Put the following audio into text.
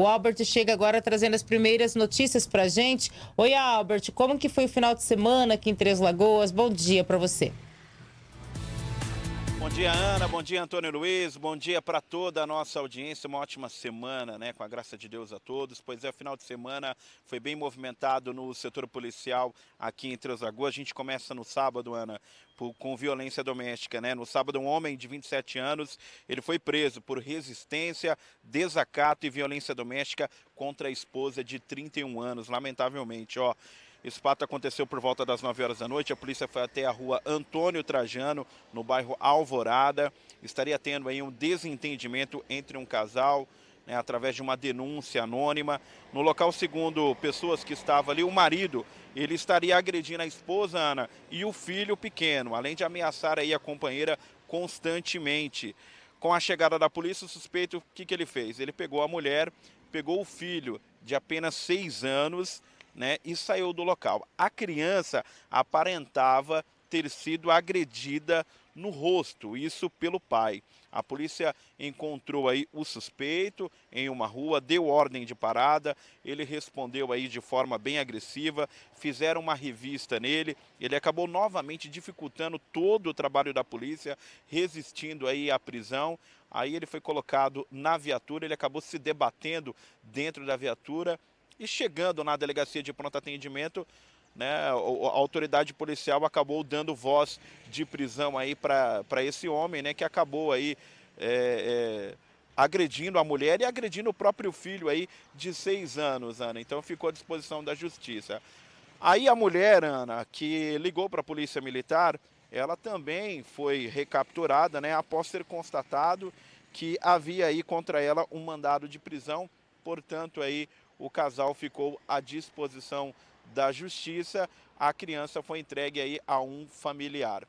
O Albert chega agora trazendo as primeiras notícias para gente. Oi, Albert, como que foi o final de semana aqui em Três Lagoas? Bom dia para você. Bom dia, Ana. Bom dia, Antônio Luiz. Bom dia para toda a nossa audiência. Uma ótima semana, né? Com a graça de Deus a todos. Pois é, final de semana foi bem movimentado no setor policial aqui em Três Lagoas. A gente começa no sábado, Ana, por, com violência doméstica, né? No sábado, um homem de 27 anos, ele foi preso por resistência, desacato e violência doméstica contra a esposa de 31 anos, lamentavelmente, ó. Esse fato aconteceu por volta das 9 horas da noite. A polícia foi até a rua Antônio Trajano, no bairro Alvorada. Estaria tendo aí um desentendimento entre um casal, né, através de uma denúncia anônima. No local, segundo pessoas que estavam ali, o marido, ele estaria agredindo a esposa, Ana, e o filho pequeno, além de ameaçar aí a companheira constantemente. Com a chegada da polícia, o suspeito, o que, que ele fez? Ele pegou a mulher, pegou o filho de apenas seis anos né, e saiu do local. A criança aparentava ter sido agredida no rosto, isso pelo pai. A polícia encontrou aí o suspeito em uma rua, deu ordem de parada, ele respondeu aí de forma bem agressiva, fizeram uma revista nele, ele acabou novamente dificultando todo o trabalho da polícia, resistindo aí à prisão. Aí ele foi colocado na viatura, ele acabou se debatendo dentro da viatura e chegando na delegacia de pronto atendimento, né, a autoridade policial acabou dando voz de prisão aí para esse homem, né, que acabou aí é, é, agredindo a mulher e agredindo o próprio filho aí de seis anos, Ana. Então ficou à disposição da justiça. Aí a mulher, Ana, que ligou para a polícia militar, ela também foi recapturada, né, após ser constatado que havia aí contra ela um mandado de prisão, portanto aí o casal ficou à disposição da justiça. A criança foi entregue aí a um familiar.